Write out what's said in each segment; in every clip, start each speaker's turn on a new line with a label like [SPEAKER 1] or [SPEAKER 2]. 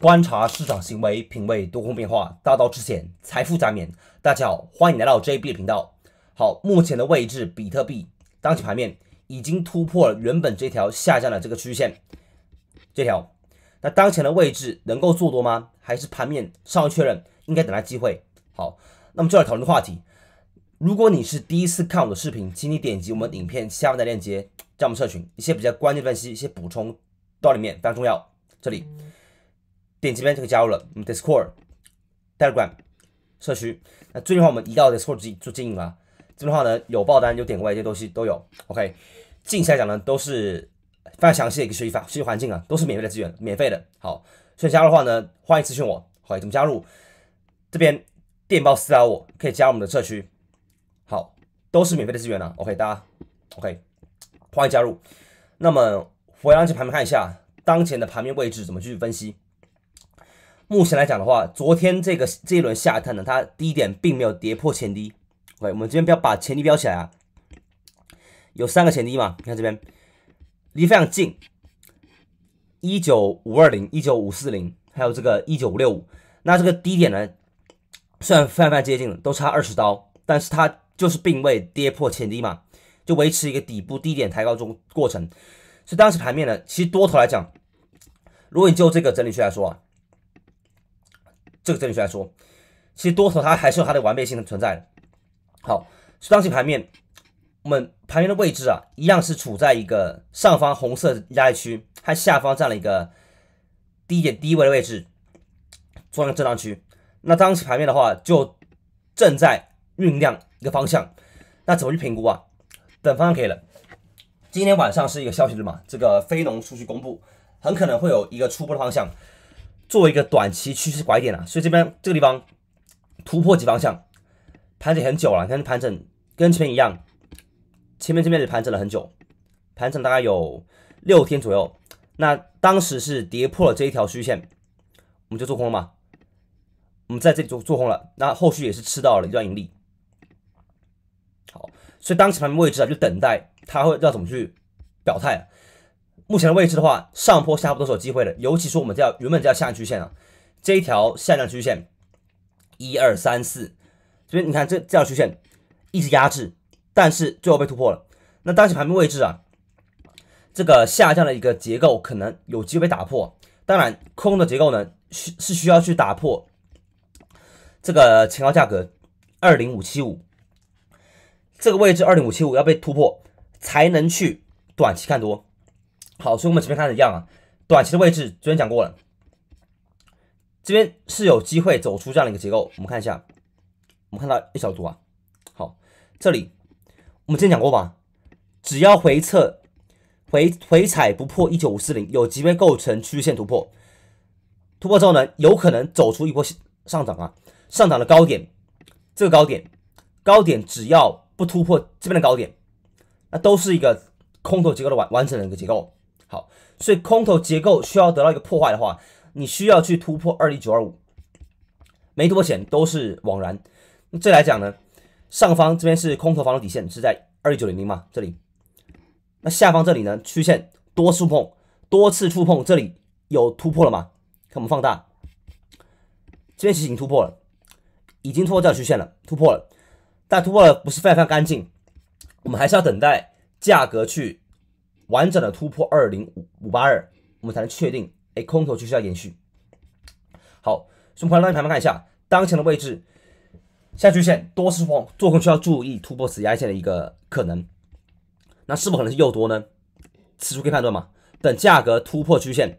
[SPEAKER 1] 观察市场行为，品味多空变化，大道至简，财富加冕。大家好，欢迎来到 JB 的频道。好，目前的位置，比特币当前盘面已经突破了原本这条下降的这个趋势线，这条。那当前的位置能够做多吗？还是盘面上未确认，应该等待机会。好，那么就来讨论话题。如果你是第一次看我的视频，请你点击我们影片下方的链接，加我们社群，一些比较关键的析，一些补充到里面非常重要。这里。点击边就可以加入了，Discord、Telegram 社区。那最近的话，我们移到 Discord 进做经营了。这边的话呢，有爆单有点过来，这些东西都有。OK，进下来讲呢，都是非常详细的一个学习法、学习环境啊，都是免费的资源，免费的。好，所以加入的话呢，欢迎咨询我，欢迎怎么加入？这边电报私聊，我可以加入我们的社区。好，都是免费的资源啊。OK，大家，OK，欢迎加入。那么回让这盘面看一下，当前的盘面位置怎么去分析？目前来讲的话，昨天这个这一轮下探呢，它低点并没有跌破前低。哎，我们这边标把前低标起来啊，有三个前低嘛？你看这边离非常近，一九五二零、一九五四零，还有这个一九五六五。那这个低点呢，虽然非常非常接近，了，都差二十刀，但是它就是并未跌破前低嘛，就维持一个底部低点抬高中过程。所以当时盘面呢，其实多头来讲，如果你就这个整理区来说啊。这个整理来说，其实多头它还是有它的完备性的存在的。好，当前盘面，我们盘面的位置啊，一样是处在一个上方红色压力区，它下方占了一个低点低位的位置，做一个震荡区。那当期盘面的话，就正在酝酿一个方向。那怎么去评估啊？等方向可以了。今天晚上是一个消息日嘛，这个非农数据公布，很可能会有一个初步的方向。作为一个短期趋势拐点了，所以这边这个地方突破级方向盘整很久了。你看盘整跟前面一样，前面这边也盘整了很久，盘整大概有六天左右。那当时是跌破了这一条虚线，我们就做空了嘛？我们在这里做做空了，那后续也是吃到了一段盈利。好，所以当前盘面位置啊，就等待它会要怎么去表态。目前的位置的话，上坡下坡都是有机会的。尤其是我们这原本这下降曲线啊，这一条下降曲线，一二三四，所以你看这这条曲线一直压制，但是最后被突破了。那当前盘面位置啊，这个下降的一个结构可能有机会被打破。当然，空的结构呢，需是需要去打破这个前高价格二零五七五，这个位置二零五七五要被突破，才能去短期看多。好，所以我们这边看的一样啊？短期的位置昨天讲过了，这边是有机会走出这样的一个结构。我们看一下，我们看到一小图啊。好，这里我们之前讲过吧？只要回撤、回回踩不破一九五四零，有机会构成趋势线突破，突破之后呢，有可能走出一波上涨啊。上涨的高点，这个高点，高点只要不突破这边的高点，那都是一个空头结构的完完整的一个结构。好，所以空头结构需要得到一个破坏的话，你需要去突破二一九二五，没突破前都是枉然。那这来讲呢，上方这边是空头防守底线是在二一九零零嘛？这里，那下方这里呢，曲线多触碰，多次触碰，这里有突破了吗？看我们放大，这边其实已经突破了，已经突破这条曲线了，突破了，但突破了不是非常非常干净，我们还是要等待价格去。完整的突破二零五五八二，我们才能确定，哎，空头就势要延续。好，我们朋友，让你盘面看一下当前的位置，下区线多释放，做空需要注意突破死压线的一个可能。那是否可能是诱多呢？此处可以判断吗？等价格突破区线，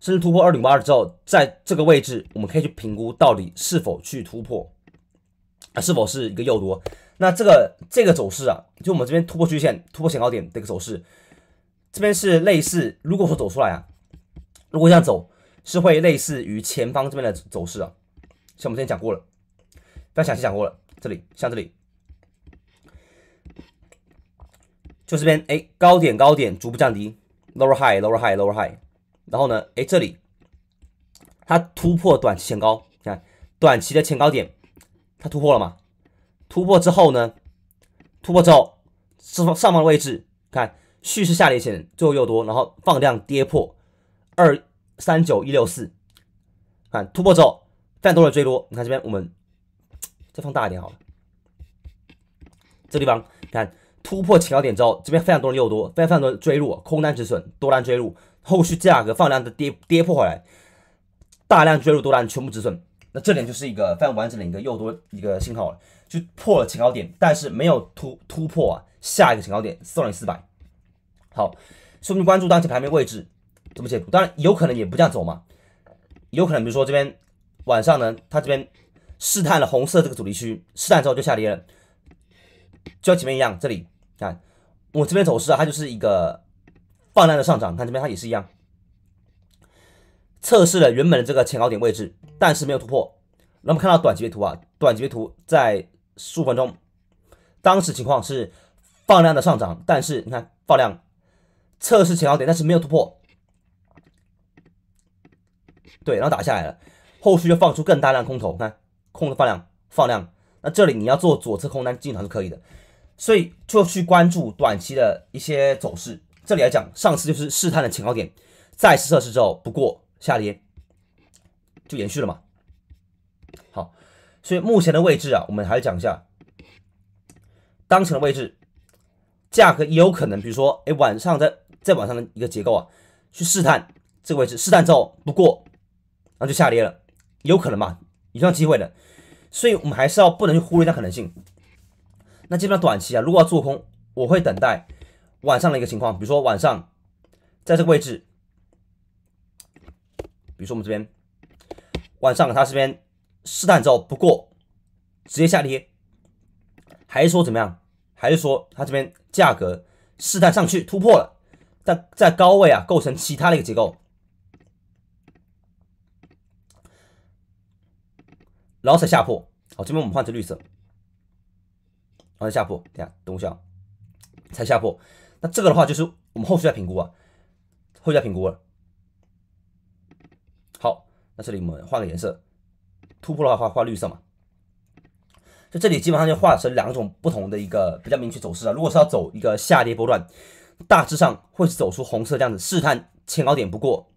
[SPEAKER 1] 甚至突破二零八二之后，在这个位置，我们可以去评估到底是否去突破，是否是一个诱多。那这个这个走势啊，就我们这边突破区线、突破前高点的一个走势。这边是类似，如果说走出来啊，如果这样走，是会类似于前方这边的走势啊。像我们之前讲过了，大家详细讲过了。这里像这里，就这边哎，高点高点逐步降低，lower high lower high lower high。然后呢，哎这里它突破短期前高，你看短期的前高点它突破了嘛？突破之后呢？突破之后上方上方的位置看。蓄势下跌前最后又多，然后放量跌破二三九一六四，看突破之后，非常多的追多。你看这边，我们再放大一点好了。这地方看突破前高点之后，这边非常多的人又多，非常多的追入，空单止损，多单追入，后续价格放量的跌跌破回来，大量追入多单全部止损。那这点就是一个非常完整的一个又多一个信号了，就破了前高点，但是没有突突破啊，下一个前高点送你四百。好，说明关注当前排名位置怎么解读？当然有可能也不这样走嘛，有可能比如说这边晚上呢，它这边试探了红色这个阻力区，试探之后就下跌了，就像前面一样，这里看我这边走势啊，它就是一个放量的上涨，看这边它也是一样，测试了原本的这个前高点位置，但是没有突破。那么看到短级别图啊，短级别图在十五分钟，当时情况是放量的上涨，但是你看放量。测试前高点，但是没有突破，对，然后打下来了，后续就放出更大量空头，看空的放量放量，那这里你要做左侧空单进场是可以的，所以就去关注短期的一些走势。这里来讲，上次就是试探的前高点，再次测试之后不过下跌，就延续了嘛。好，所以目前的位置啊，我们还是讲一下当前的位置，价格也有可能，比如说，哎，晚上的。再往上的一个结构啊，去试探这个位置，试探之后不过，然后就下跌了，有可能吧？也算机会的，所以我们还是要不能去忽略它可能性。那基本上短期啊，如果要做空，我会等待晚上的一个情况，比如说晚上在这个位置，比如说我们这边晚上它这边试探之后不过，直接下跌，还是说怎么样？还是说它这边价格试探上去突破了？在在高位啊，构成其他的一个结构，然后才下破，好，这边我们换成绿色，然后下破，等下等一下，才下破。那这个的话，就是我们后续再评估啊，后续再评估了。好，那这里我们换个颜色，突破的话画画绿色嘛。就这里基本上就画成两种不同的一个比较明确走势了。如果是要走一个下跌波段。大致上会走出红色这样子试探前高点，不过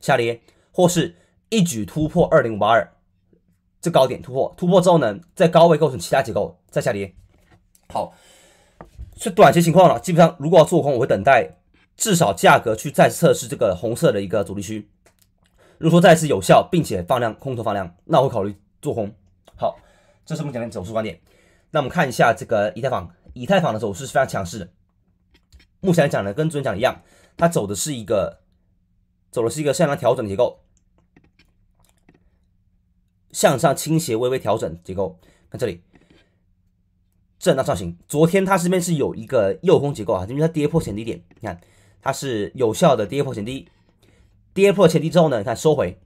[SPEAKER 1] 下跌或是一举突破二零五八二这高点突破，突破之后呢，在高位构成其他结构再下跌。好，是短期情况了。基本上如果要做空，我会等待至少价格去再测试这个红色的一个阻力区。如果说再次有效并且放量空头放量，那我会考虑做空。好，这是目前的走势观点。那我们看一下这个以太坊，以太坊的走势是非常强势的。目前讲呢，跟昨天讲一样，它走的是一个走的是一个向上调整结构，向上倾斜微微调整结构。看这里，震荡上行。昨天它这边是有一个诱空结构啊，因为它跌破前低点。你看，它是有效的跌破前低，跌破前低之后呢，你看收回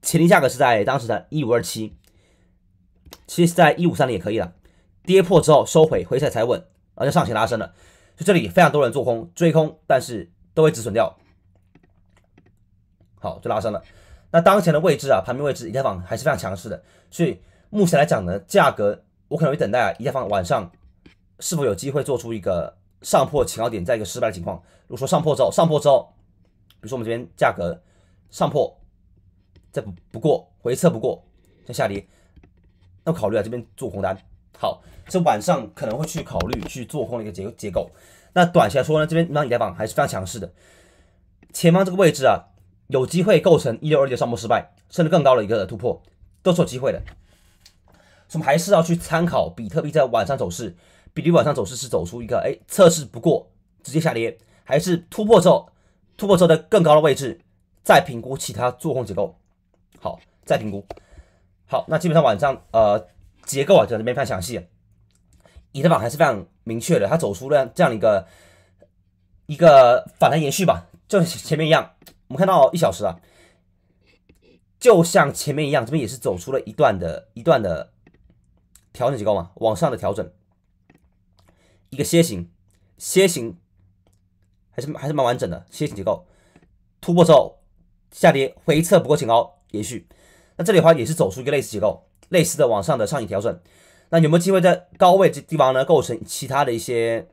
[SPEAKER 1] 前低价格是在当时的1527，其实在1530也可以了。跌破之后收回，回踩才稳，而且上行拉升了。所以这里非常多人做空追空，但是都会止损掉。好，就拉升了。那当前的位置啊，盘面位置，以太坊还是非常强势的。所以目前来讲呢，价格我可能会等待啊，以太坊晚上是否有机会做出一个上破前高点，在一个失败的情况。如果说上破之后，上破之后，比如说我们这边价格上破，再不不过回撤不过再下跌，那我考虑啊，这边做空单。好，这晚上可能会去考虑去做空的一个结结构。那短期来说呢，这边让你来太还是非常强势的。前方这个位置啊，有机会构成一六二六上破失败，甚至更高的一个突破，都是有机会的。我们还是要去参考比特币在晚上走势，比特币晚上走势是走出一个哎测试不过，直接下跌，还是突破之后突破之后的更高的位置再评估其他做空结构。好，再评估。好，那基本上晚上呃。结构啊，讲的非常详细，以动版还是非常明确的。它走出了这样的一个一个反弹延续吧，就前面一样。我们看到一小时啊，就像前面一样，这边也是走出了一段的一段的调整结构嘛，往上的调整，一个楔形，楔形还是还是蛮完整的楔形结构。突破之后下跌回撤不过前高延续，那这里的话也是走出一个类似结构。类似的往上的上影调整，那有没有机会在高位这地方呢构成其他的一些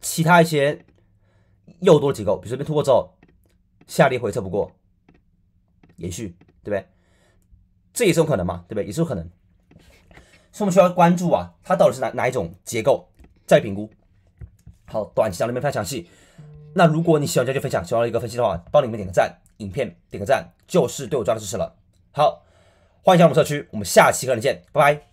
[SPEAKER 1] 其他一些诱多的结构？比如这边突破之后，下跌回撤不过延续，对不对？这也是有可能嘛，对不对？也是有可能，所以我们需要关注啊，它到底是哪哪一种结构再评估。好，短期讲的没太详细。那如果你喜欢这期分享，喜欢一个分析的话，帮你们点个赞，影片点个赞就是对我最大的支持了。好，欢迎加入我们社区，我们下期课程见，拜拜。